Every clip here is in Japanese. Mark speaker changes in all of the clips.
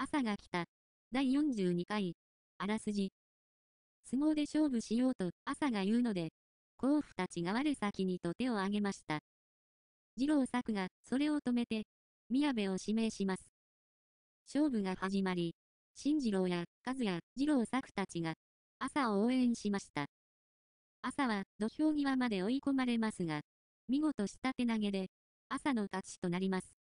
Speaker 1: 朝が来た。第42回。あらすじ。相撲で勝負しようと、朝が言うので、甲府たちが我先にと手を挙げました。次郎作が、それを止めて、宮部を指名します。勝負が始まり、新次郎や、和也、次郎作たちが、朝を応援しました。朝は、土俵際まで追い込まれますが、見事下手投げで、朝の勝ちとなります。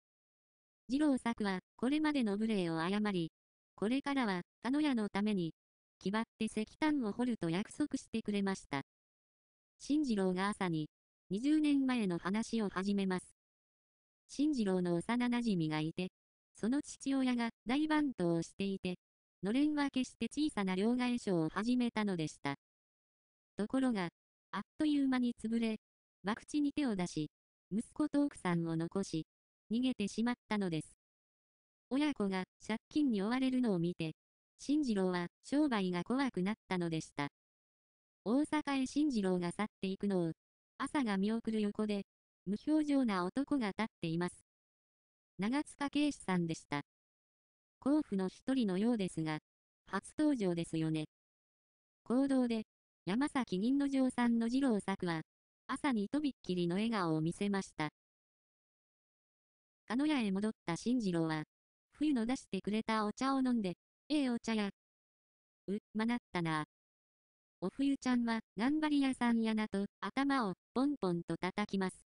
Speaker 1: 次郎作は、これまでの無礼を誤り、これからは、田野屋のために、決まって石炭を掘ると約束してくれました。新次郎が朝に、20年前の話を始めます。新次郎の幼馴染がいて、その父親が大番頭をしていて、のれんは決して小さな両替商を始めたのでした。ところが、あっという間に潰れ、博打に手を出し、息子と奥さんを残し、逃げてしまったのです。親子が借金に追われるのを見て、新次郎は商売が怖くなったのでした。大阪へ新次郎が去っていくのを、朝が見送る横で、無表情な男が立っています。長塚圭史さんでした。甲府の一人のようですが、初登場ですよね。行動で、山崎銀之丞さんの次郎作は、朝にとびっきりの笑顔を見せました。鹿のへ戻った新次郎は、冬の出してくれたお茶を飲んで、ええお茶や。う、まなったな。お冬ちゃんは、頑張り屋さんやなと、頭を、ポンポンと叩きます。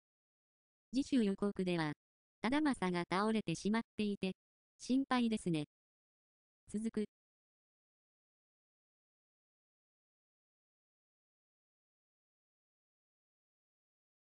Speaker 1: 次週予告では、ただまさが倒れてしまっていて、心配ですね。続く。